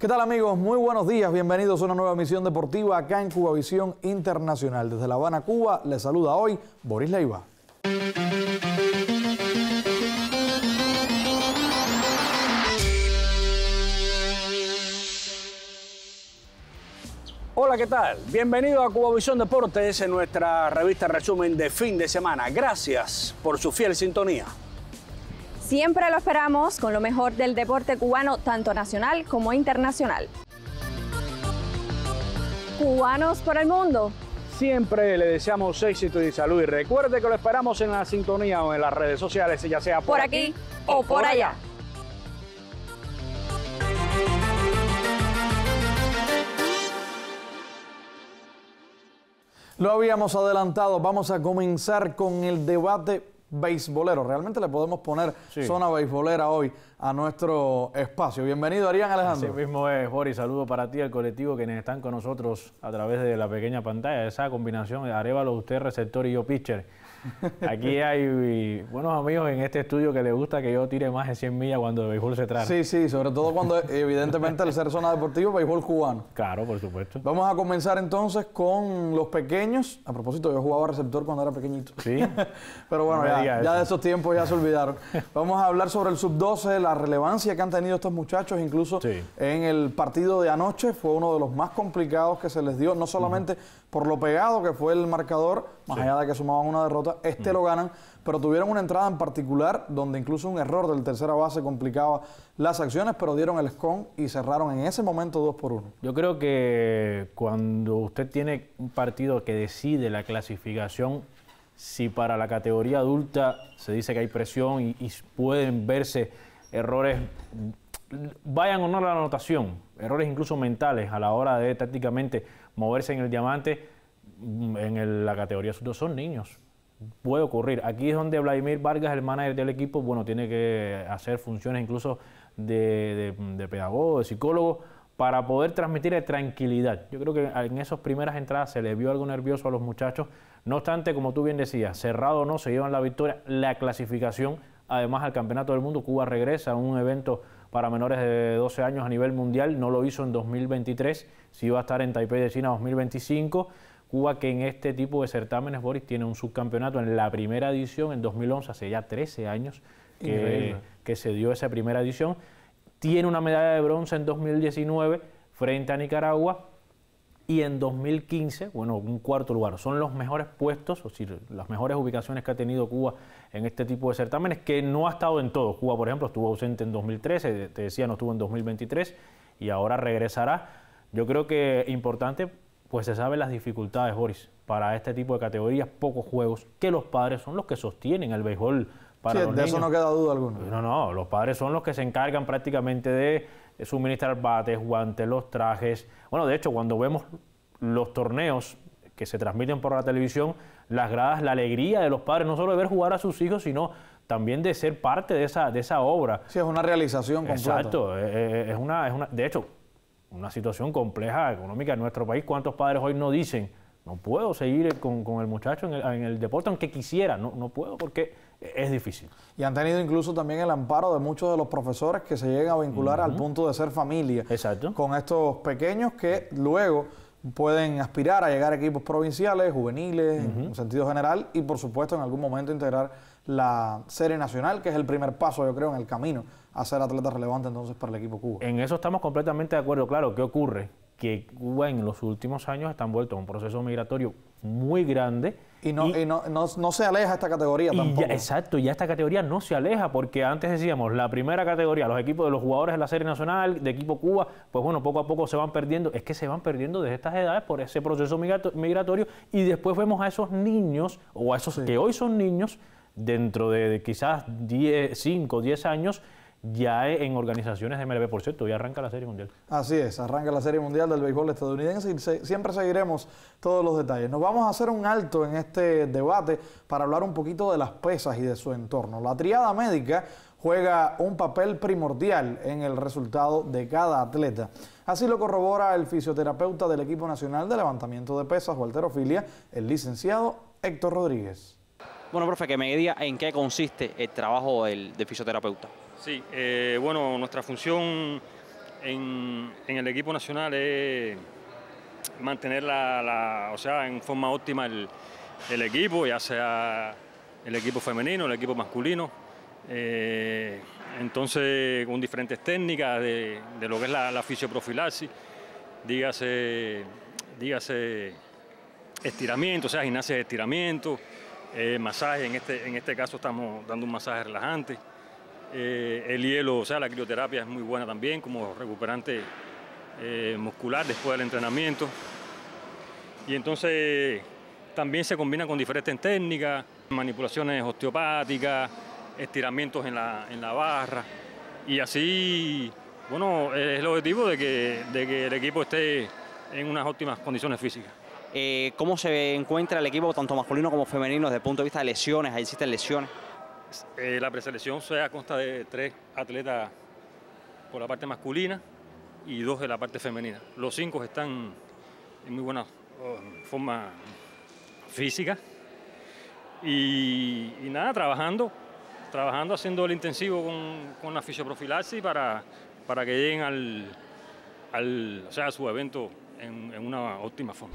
¿Qué tal amigos? Muy buenos días, bienvenidos a una nueva emisión deportiva acá en Cuba visión Internacional. Desde La Habana, Cuba, les saluda hoy Boris Leiva. Hola, ¿qué tal? Bienvenido a Cubavisión Deportes en nuestra revista resumen de fin de semana. Gracias por su fiel sintonía. Siempre lo esperamos con lo mejor del deporte cubano, tanto nacional como internacional. Cubanos por el mundo. Siempre le deseamos éxito y salud y recuerde que lo esperamos en la sintonía o en las redes sociales, ya sea por, aquí, o por, allá. Lo habíamos adelantado, vamos a comenzar con el debate beisbolero. Realmente le podemos poner zona beisbolera hoy a nuestro espacio. Bienvenido, Arián Alejandro. Así mismo es, Boris. Saludo para ti, al colectivo, quienes están con nosotros a través de la pequeña pantalla. Esa combinación, Arévalo usted receptor y yo pitcher. Aquí hay buenos amigos en este estudio que les gusta que yo tire más de 100 millas cuando de béisbol se trata. Sí, sí, sobre todo cuando evidentemente el ser zona deportiva, béisbol cubano. Claro, por supuesto. Vamos a comenzar entonces con los pequeños. A propósito, yo jugaba receptor cuando era pequeñito. Sí. Pero bueno, ya, ya de esos tiempos ya se olvidaron. Vamos a hablar sobre el sub-12, la la relevancia que han tenido estos muchachos, incluso en el partido de anoche fue uno de los más complicados que se les dio, no solamente por lo pegado que fue el marcador, más allá de que sumaban una derrota, este lo ganan, pero tuvieron una entrada en particular donde incluso un error del tercera base complicaba las acciones, pero dieron el scon y cerraron en ese momento dos por uno. Yo creo que cuando usted tiene un partido que decide la clasificación, si para la categoría adulta se dice que hay presión y pueden verse errores, vayan o no a la anotación, errores incluso mentales a la hora de tácticamente moverse en el diamante, mm, en la categoría sub son niños. Puede ocurrir. Aquí es donde Vladimir Vargas, el manager del equipo, bueno, tiene que hacer funciones incluso de, pedagogo, de psicólogo, para poder transmitir tranquilidad. Yo creo que en esas primeras entradas se le vio algo nervioso a los muchachos. No obstante, como tú bien decías, cerrado o no, se llevan la victoria, la clasificación además al Campeonato del Mundo. Cuba regresa a un evento para menores de 12 años a nivel mundial, no lo hizo en 2023, si iba a estar en Taipei de China 2025. Cuba que en este tipo de certámenes, Boris, tiene un subcampeonato en la primera edición en 2011, hace ya 13 años que se dio esa primera edición. Tiene una medalla de bronce en 2019 frente a Nicaragua, y en 2015, bueno, un cuarto lugar. Son los mejores puestos, o sea, las mejores ubicaciones que ha tenido Cuba en este tipo de certámenes, que no ha estado en todos. Cuba, por ejemplo, estuvo ausente en 2013, te decía, no estuvo en 2023 y ahora regresará. Yo creo que importante, pues se saben las dificultades, Boris, para este tipo de categorías, pocos juegos, que los padres son los que sostienen el béisbol para sí, de eso no queda duda alguna. No, no, los padres son los que se encargan prácticamente de suministrar bates, guantes, los trajes. Bueno, de hecho, cuando vemos los torneos que se transmiten por la televisión, las gradas, la alegría de los padres, no solo de ver jugar a sus hijos, sino también de ser parte de esa, de esa obra. Sí, es una realización completa. Exacto, eh, eh, es una, es una, de hecho, una situación compleja económica en nuestro país. ¿Cuántos padres hoy no dicen? no puedo seguir con, el muchacho en el, en deporte, aunque quisiera, no, no puedo porque es difícil. Y han tenido incluso también el amparo de muchos de los profesores que se llegan a vincular al punto de ser familia Exacto. con estos pequeños que luego pueden aspirar a llegar a equipos provinciales, juveniles, en sentido general, y por supuesto en algún momento integrar la serie nacional, que es el primer paso, yo creo, en el camino a ser atleta relevante entonces para el equipo Cuba. En eso estamos completamente de acuerdo, claro, ¿qué ocurre? que Cuba en los últimos años está envuelto a un proceso migratorio muy grande. Y no, no, se aleja esta categoría tampoco. exacto, ya esta categoría no se aleja, porque antes decíamos, la primera categoría, los equipos de los jugadores de la Serie Nacional, de equipo Cuba, pues bueno, poco a poco se van perdiendo. Es que se van perdiendo desde estas edades por ese proceso migratorio y después vemos a esos niños, o a esos que hoy son niños, dentro de, quizás 10, 5, 10 años, ya en organizaciones de MLB, por cierto, ya arranca la Serie Mundial. Así es, arranca la Serie Mundial del béisbol estadounidense y siempre seguiremos todos los detalles. Nos vamos a hacer un alto en este debate para hablar un poquito de las pesas y de su entorno. La triada médica juega un papel primordial en el resultado de cada atleta. Así lo corrobora el fisioterapeuta del equipo nacional de levantamiento de pesas o alterofilia, el licenciado Héctor Rodríguez. Bueno, profe, que me diga en qué consiste el trabajo del, del fisioterapeuta. Sí, eh, bueno, nuestra función en, el equipo nacional es mantener la, o sea, en forma óptima el, equipo, ya sea el equipo femenino, el equipo masculino. Eh, entonces, con diferentes técnicas de, lo que es la, la, fisioprofilaxis, dígase, dígase estiramiento, o sea, gimnasia de estiramiento, eh, masaje, en este, en este caso estamos dando un masaje relajante. Eh, el hielo, o sea, la crioterapia es muy buena también como recuperante eh, muscular después del entrenamiento. Y entonces también se combina con diferentes técnicas, manipulaciones osteopáticas, estiramientos en la, barra. Y así, bueno, es el objetivo de que, de que el equipo esté en unas óptimas condiciones físicas. Eh, ¿Cómo se encuentra el equipo, tanto masculino como femenino, desde el punto de vista de lesiones? ahí ¿Existen lesiones? Eh, la preselección consta de tres atletas por la parte masculina y dos de la parte femenina. Los cinco están en muy buena oh, forma física y, nada, trabajando, trabajando, haciendo el intensivo con, la fisioprofilaxis para, que lleguen al, a su evento en una óptima forma.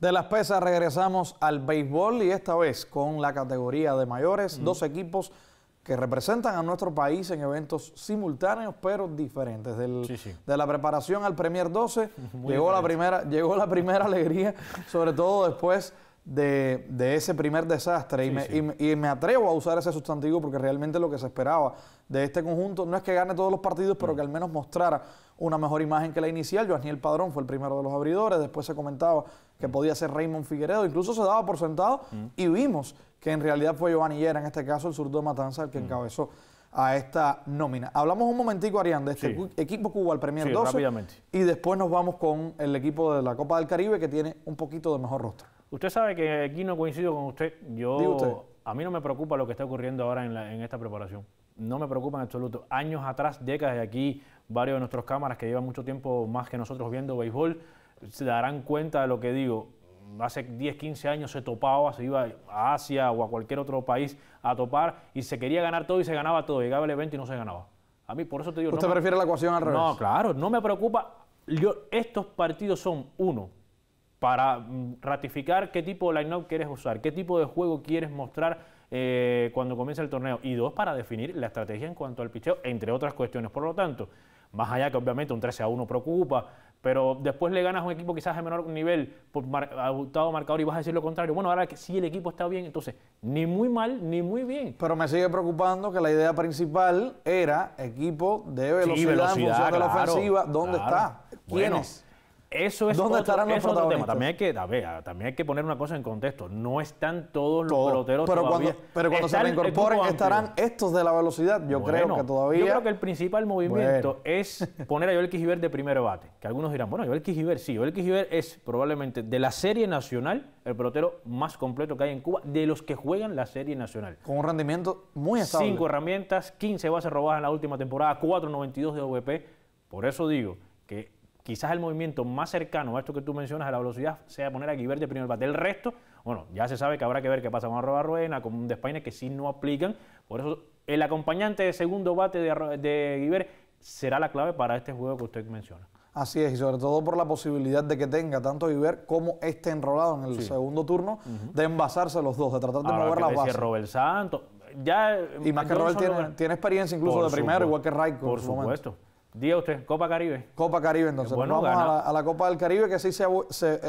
De las pesas regresamos al béisbol y esta vez con la categoría de mayores, dos equipos que representan a nuestro país en eventos simultáneos pero diferentes. De la preparación al Premier 12 llegó la, primera, llegó la primera alegría, sobre todo después de, ese primer desastre. y, me, atrevo a usar ese sustantivo porque realmente lo que se esperaba de este conjunto no es que gane todos los partidos, pero mm. que al menos mostrara una mejor imagen que la inicial. el Padrón fue el primero de los abridores, después se comentaba que mm. podía ser Raymond Figueredo, incluso se daba por sentado mm. y vimos que en realidad fue Giovanni Yera, en este caso el surdo de Matanza, el que encabezó a esta nómina. Hablamos un momentico, Arián, de este equipo Cuba, el Premier 12, y después nos vamos con el equipo de la Copa del Caribe que tiene un poquito de mejor rostro. Usted sabe que aquí no coincido con usted. Yo, A mí no me preocupa lo que está ocurriendo ahora en, esta preparación. No me preocupa en absoluto. Años atrás, décadas de aquí, varios de nuestros cámaras que llevan mucho tiempo más que nosotros viendo béisbol, se darán cuenta de lo que digo. Hace 10, 15 años se topaba, se iba a Asia o a cualquier otro país a topar y se quería ganar todo y se ganaba todo. Llegaba el evento y no se ganaba. A mí, por eso te digo. ¿Usted prefiere la ecuación al revés? No, claro, no me preocupa. Yo, estos partidos son, uno, para mm, ratificar qué tipo de line-up quieres usar, qué tipo de juego quieres mostrar eh, cuando comienza el torneo. Y dos, para definir la estrategia en cuanto al picheo, entre otras cuestiones. Por lo tanto, más allá que obviamente un 13 a 1 preocupa, pero después le ganas a un equipo quizás de menor nivel por mar marcador y vas a decir lo contrario. Bueno, ahora que sí el equipo está bien, entonces ni muy mal ni muy bien. Pero me sigue preocupando que la idea principal era equipo de velocidad, la ofensiva. ¿Dónde está? ¿Quiénes? es? Eso es ¿Dónde estarán los También hay, que, también hay que poner una cosa en contexto. No están todos los peloteros pero todavía. Cuando, pero cuando se reincorporen estarán estos de la velocidad. Yo creo que todavía... Yo creo que el principal movimiento es poner a Joel Quijiver de primer bate. Que algunos dirán, bueno, Joel Quijiver sí. Joel Quijiver es probablemente de la Serie Nacional el pelotero más completo que hay en Cuba de los que juegan la Serie Nacional. Con un rendimiento muy estable. Cinco herramientas, 15 bases robadas en la última temporada, 4.92 de OVP. Por eso digo que quizás el movimiento más cercano a esto que tú mencionas, a la velocidad, sea poner a Guibert de primer bate. El resto, bueno, ya se sabe que habrá que ver qué pasa con Arroba Ruena, con un despaine que sí no aplican. Por eso, el acompañante de segundo bate de, de será la clave para este juego que usted menciona. Así es, y sobre todo por la posibilidad de que tenga tanto Giver como este enrolado en el segundo turno, de envasarse los dos, de tratar de Ahora mover las bases. Robert ya... Y más que Robert tiene, experiencia incluso de primero, igual que Raico. Por supuesto. Día usted, Copa Caribe. Copa Caribe, entonces. Bueno, vamos a la, Copa del Caribe, que sí se,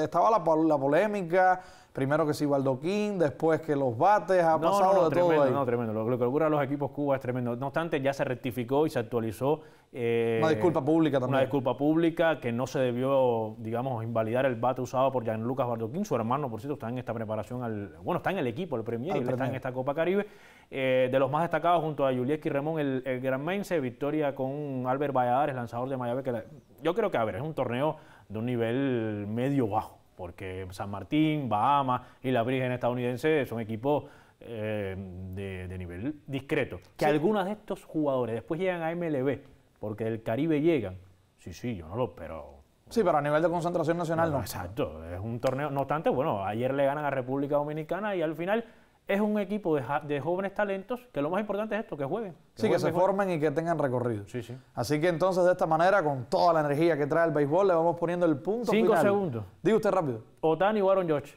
estaba la, polémica. Primero que sí Baldoquín, después que los bates, ha pasado de tremendo, todo. No, tremendo. Lo, que ocurre a los equipos Cuba es tremendo. No obstante, ya se rectificó y se actualizó. Eh, una disculpa pública también. Una disculpa pública que no se debió, digamos, invalidar el bate usado por Lucas Baldoquín. Su hermano, por cierto, está en esta preparación al. Bueno, está en el equipo, el Premier, está en esta Copa Caribe. Eh, de los más destacados, junto a Yulieski Remón, el, Gran Mense, eh, victoria con Albert Valladares, lanzador de Mayabe. Que yo creo que, a ver, es un torneo de un nivel medio-bajo, porque San Martín, Bahamas y la Virgen estadounidense son equipos eh, de, nivel discreto. Que algunos de estos jugadores después llegan a MLB, porque del Caribe llegan. Sí, sí, yo no lo, espero. Sí, pero a nivel de concentración nacional no, no. Exacto, es un torneo. No obstante, bueno, ayer le ganan a República Dominicana y al final es un equipo de, jóvenes talentos que lo más importante es esto, que jueguen. Que sí, que se formen y que tengan recorrido. Sí, sí. Así que entonces de esta manera, con toda la energía que trae el béisbol, le vamos poniendo el punto Cinco segundos. Diga usted rápido. Otani o Aaron George.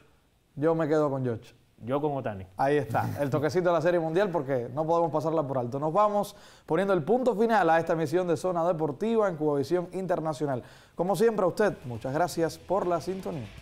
Yo me quedo con George. Yo con Otani. Ahí está, el toquecito de la Serie Mundial porque no podemos pasarla por alto. Nos vamos poniendo el punto final a esta emisión de Zona Deportiva en Cubavisión Internacional. Como siempre a usted, muchas gracias por la sintonía.